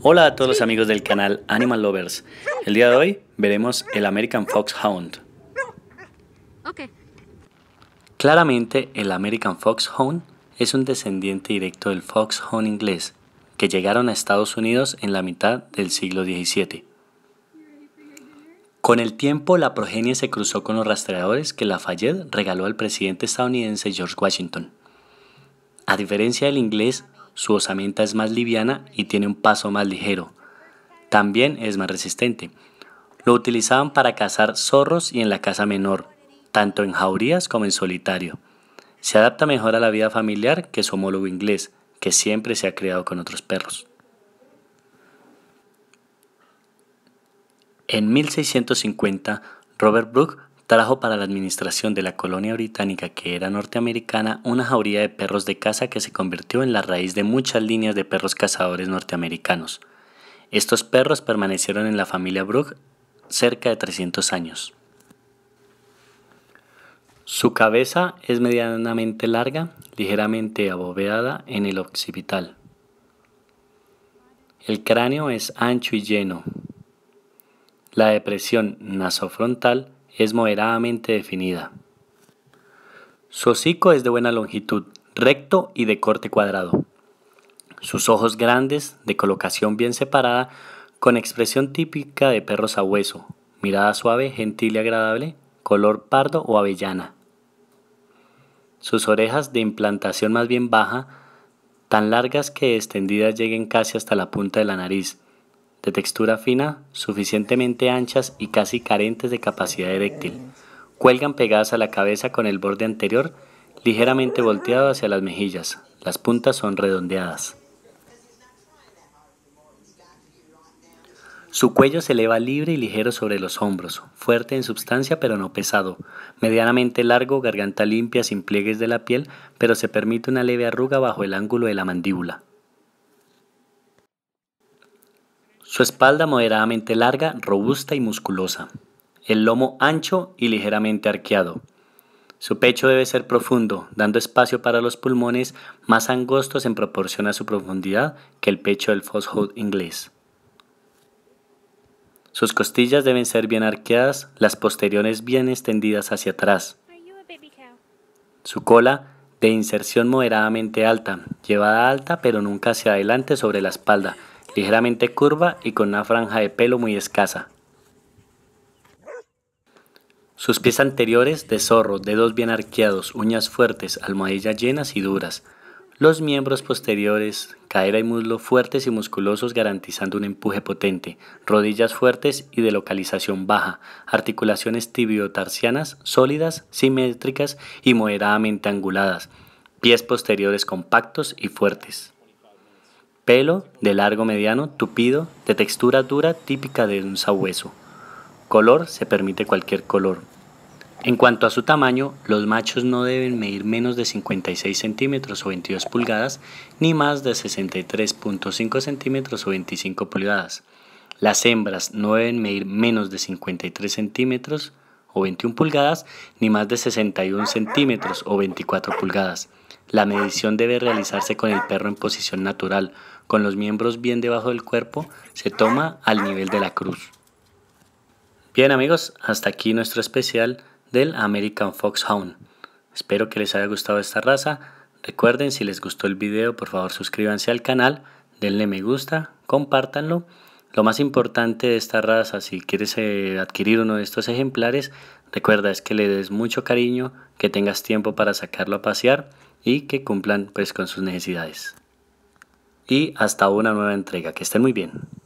Hola a todos los amigos del canal Animal Lovers. El día de hoy veremos el American Foxhound. Claramente el American Foxhound es un descendiente directo del Foxhound inglés, que llegaron a Estados Unidos en la mitad del siglo XVII. Con el tiempo la progenie se cruzó con los rastreadores que Lafayette regaló al presidente estadounidense George Washington. A diferencia del inglés, su osamenta es más liviana y tiene un paso más ligero. También es más resistente. Lo utilizaban para cazar zorros y en la caza menor, tanto en jaurías como en solitario. Se adapta mejor a la vida familiar que su homólogo inglés, que siempre se ha criado con otros perros. En 1650, Robert Brooke trajo para la administración de la colonia británica que era norteamericana una jauría de perros de caza que se convirtió en la raíz de muchas líneas de perros cazadores norteamericanos. Estos perros permanecieron en la familia Brooke cerca de 300 años. Su cabeza es medianamente larga, ligeramente abovedada en el occipital. El cráneo es ancho y lleno. La depresión nasofrontal es moderadamente definida. Su hocico es de buena longitud, recto y de corte cuadrado. Sus ojos grandes, de colocación bien separada, con expresión típica de perros a hueso, mirada suave, gentil y agradable, color pardo o avellana. Sus orejas de implantación más bien baja, tan largas que extendidas lleguen casi hasta la punta de la nariz, de textura fina, suficientemente anchas y casi carentes de capacidad eréctil. Cuelgan pegadas a la cabeza con el borde anterior ligeramente volteado hacia las mejillas. Las puntas son redondeadas. Su cuello se eleva libre y ligero sobre los hombros, fuerte en substancia pero no pesado, medianamente largo, garganta limpia sin pliegues de la piel, pero se permite una leve arruga bajo el ángulo de la mandíbula. Su espalda moderadamente larga, robusta y musculosa. El lomo ancho y ligeramente arqueado. Su pecho debe ser profundo, dando espacio para los pulmones más angostos en proporción a su profundidad que el pecho del foxhound inglés. Sus costillas deben ser bien arqueadas, las posteriores bien extendidas hacia atrás. Su cola de inserción moderadamente alta, llevada alta pero nunca hacia adelante sobre la espalda, ligeramente curva y con una franja de pelo muy escasa. Sus pies anteriores de zorro, dedos bien arqueados, uñas fuertes, almohadillas llenas y duras. Los miembros posteriores, cadera y muslo fuertes y musculosos garantizando un empuje potente, rodillas fuertes y de localización baja, articulaciones tibiotarsianas sólidas, simétricas y moderadamente anguladas, pies posteriores compactos y fuertes. Pelo de largo mediano, tupido, de textura dura típica de un sabueso. Color se permite cualquier color. En cuanto a su tamaño, los machos no deben medir menos de 56 centímetros o 22 pulgadas, ni más de 63.5 centímetros o 25 pulgadas. Las hembras no deben medir menos de 53 centímetros o 21 pulgadas, ni más de 61 centímetros o 24 pulgadas. La medición debe realizarse con el perro en posición natural, con los miembros bien debajo del cuerpo, se toma al nivel de la cruz. Bien amigos, hasta aquí nuestro especial del American Foxhound. Espero que les haya gustado esta raza. Recuerden, si les gustó el video, por favor suscríbanse al canal, denle me gusta, compártanlo. Lo más importante de esta raza, si quieres eh, adquirir uno de estos ejemplares, recuerda es que le des mucho cariño, que tengas tiempo para sacarlo a pasear y que cumplan pues con sus necesidades y hasta una nueva entrega. Que estén muy bien.